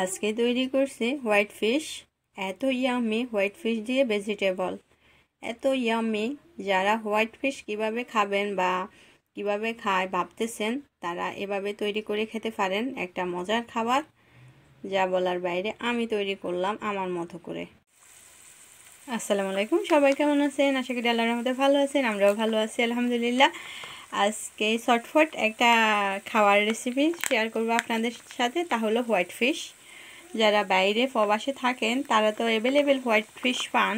আজকে তৈরি করছি হোয়াইট ফিশ এত ইয়ামি হোয়াইট ফিশ দিয়ে ভেজিটেবল এত ইয়ামি যারা হোয়াইট ফিশ কিভাবে খাবেন বা কিভাবে খায় ভাবতেছেন তারা এভাবে তৈরি করে খেতে পারেন একটা মজার খাবার যা বলার বাইরে আমি তৈরি করলাম আমার মতো করে আসসালামু আলাইকুম সবাই কেমন আছেন আশা করি আল্লাহর রহমতে ভালো আছেন আমরাও ভালো আছি আলহামদুলিল্লাহ আজকে শর্টফট একটা খাওয়ার রেসিপি শেয়ার করবো আপনাদের সাথে তা হলো হোয়াইট ফিশ যারা বাইরে প্রবাসে থাকেন তারা তো অ্যাভেলেবেল হোয়াইট ফিশ পান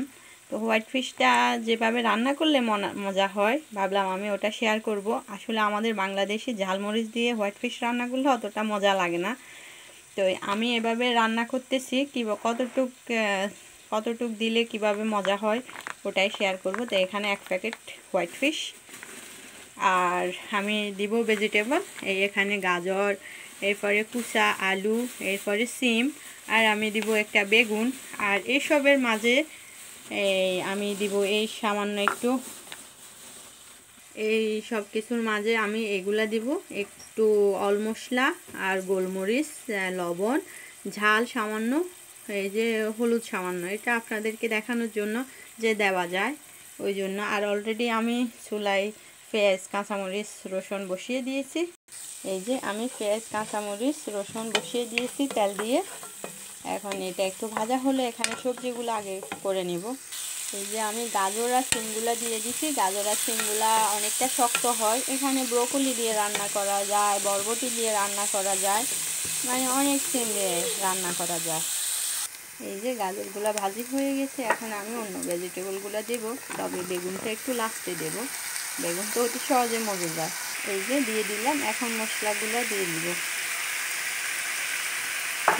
তো হোয়াইট ফিশটা যেভাবে রান্না করলে মজা হয় ভাবলাম আমি ওটা শেয়ার করব আসলে আমাদের বাংলাদেশে ঝালমরিচ দিয়ে হোয়াইট ফিশ রান্না করলে অতটা মজা লাগে না তো আমি এভাবে রান্না করতেছি কি কতটুক কতটুক দিলে কিভাবে মজা হয় ওটাই শেয়ার করব তো এখানে এক প্যাকেট হোয়াইট ফিশ আর আমি দিব ভেজিটেবল এই এখানে গাজর এরপরে কুচা আলু এরপরে সিম আর আমি দিব একটা বেগুন আর এসবের মাঝে এই আমি দিব এই সামান্য একটু এই সব কিছুর মাঝে আমি এগুলা দিব একটু অল মশলা আর গোলমরিচ লবণ ঝাল সামান্য এই যে হলুদ সামান্য এটা আপনাদেরকে দেখানোর জন্য যে দেওয়া যায় ওই জন্য আর অলরেডি আমি চুলাই পেঁয়াজ কাঁচামরিচ রসুন বসিয়ে দিয়েছি এই যে আমি পেঁয়াজ কাঁচামরিচ রসুন বসিয়ে দিয়েছি তেল দিয়ে এখন এটা একটু ভাজা হলে এখানে সবজিগুলো আগে করে নিব এই যে আমি গাজর আর সিমগুলা দিয়ে দিছি গাজর আর সিমগুলা অনেকটা শক্ত হয় এখানে ব্রকলি দিয়ে রান্না করা যায় বরবটি দিয়ে রান্না করা যায় মানে অনেক সিম দিয়ে রান্না করা যায় এই যে গাজরগুলো ভাজি হয়ে গেছে এখন আমি অন্য ভেজিটেবলগুলো দেবো তবে বেগুনটা একটু লাস্টে দেবো বেগুন তো অতি সহজে মজে যায় এই যে দিয়ে দিলাম এখন মশলাগুলো দিয়ে দিব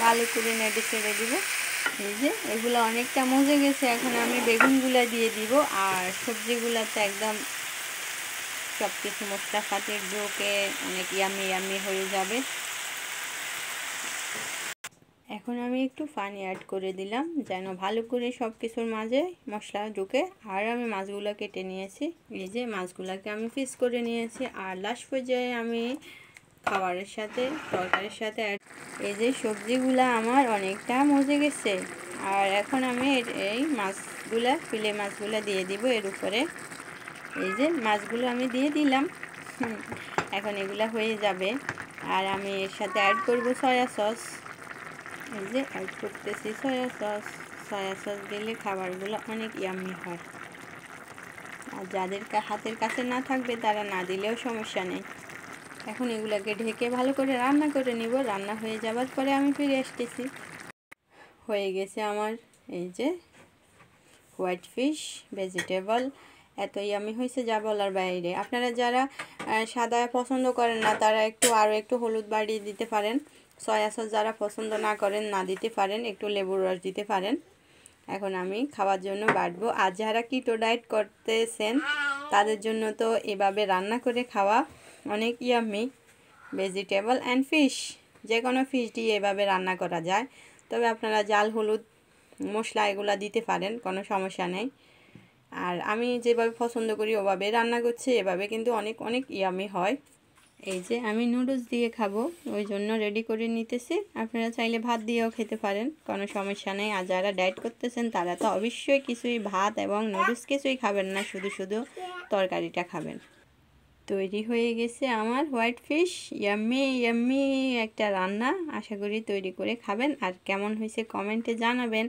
ভালো করে নেড়ে ছেড়ে দিব এই যে এগুলো অনেকটা মজে গেছে এখন আমি বেগুনগুলো দিয়ে দিব আর সবজিগুলো তো একদম সব কিছু মশলা ফাটের ঢোকে অনেক ইয়ামি ইয়ামি হয়ে যাবে এখন আমি একটু পানি অ্যাড করে দিলাম যেন ভালো করে সব কিছুর মাঝে মশলা ঢুকে আর আমি মাছগুলো কেটে নিয়েছি এই যে মাছগুলোকে আমি পিস করে নিয়েছি আর লাস্ট পর্যায়ে আমি খাবারের সাথে তরকারের সাথে এই যে সবজিগুলা আমার অনেকটা মজে গেছে আর এখন আমি এই মাছগুলা ফিলে মাছগুলো দিয়ে দিব এর উপরে এই যে মাছগুলো আমি দিয়ে দিলাম এখন এগুলা হয়ে যাবে আর আমি এর সাথে অ্যাড করব সয়া সস এই যে অ্যাড করতেছি সয়া সস সয়া সস দিলে খাবারগুলো অনেক ইয়ামি হয় আর যাদের হাতের কাছে না থাকবে তারা না দিলেও সমস্যা নেই এখন এগুলোকে ঢেকে ভালো করে রান্না করে নিব রান্না হয়ে যাবার পরে আমি ফিরে এসেছি হয়ে গেছে আমার এই যে হোয়াইট ফিশ ভেজিটেবল এত ইয়ামি হয়েছে যা বলার বাইরে আপনারা যারা সাদা পছন্দ করেন না তারা একটু আরও একটু হলুদ বাড়িয়ে দিতে পারেন সয়া সস যারা পছন্দ না করেন না দিতে পারেন একটু লেবুর রস দিতে পারেন এখন আমি খাওয়ার জন্য বাটবো আর যারা কিটো ডায়েট করতেছেন তাদের জন্য তো এভাবে রান্না করে খাওয়া অনেক ইয়ামি ভেজিটেবল অ্যান্ড ফিশ যে কোনো ফিশ দিয়ে এভাবে রান্না করা যায় তবে আপনারা জাল হলুদ মশলা এগুলা দিতে পারেন কোনো সমস্যা নেই আর আমি যেভাবে পছন্দ করি ওভাবে রান্না করছি এভাবে কিন্তু অনেক অনেক ইয়ামি হয় এই যে আমি নুডলস দিয়ে খাবো ওই জন্য রেডি করে নিতেছি আপনারা চাইলে ভাত দিয়েও খেতে পারেন কোনো সমস্যা নেই আর যারা ডায়েট করতেছেন তারা তো অবশ্যই কিছুই ভাত এবং নুডলস কিছুই খাবেন না শুধু শুধু তরকারিটা খাবেন তৈরি হয়ে গেছে আমার হোয়াইট ফিশ ইয়াম্মি ইয়াম্মি একটা রান্না আশা করি তৈরি করে খাবেন আর কেমন হয়েছে কমেন্টে জানাবেন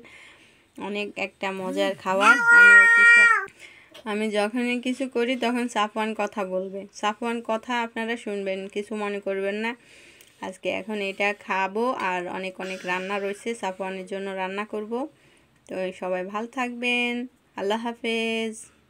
অনেক একটা মজার খাবার আমি আমি যখনই কিছু করি তখন সাফওয়ান কথা বলবে সাফওয়ান কথা আপনারা শুনবেন কিছু মনে করবেন না আজকে এখন এটা খাবো আর অনেক অনেক রান্না রয়েছে সাফওয়ানের জন্য রান্না করব তো সবাই ভালো থাকবেন আল্লাহ হাফেজ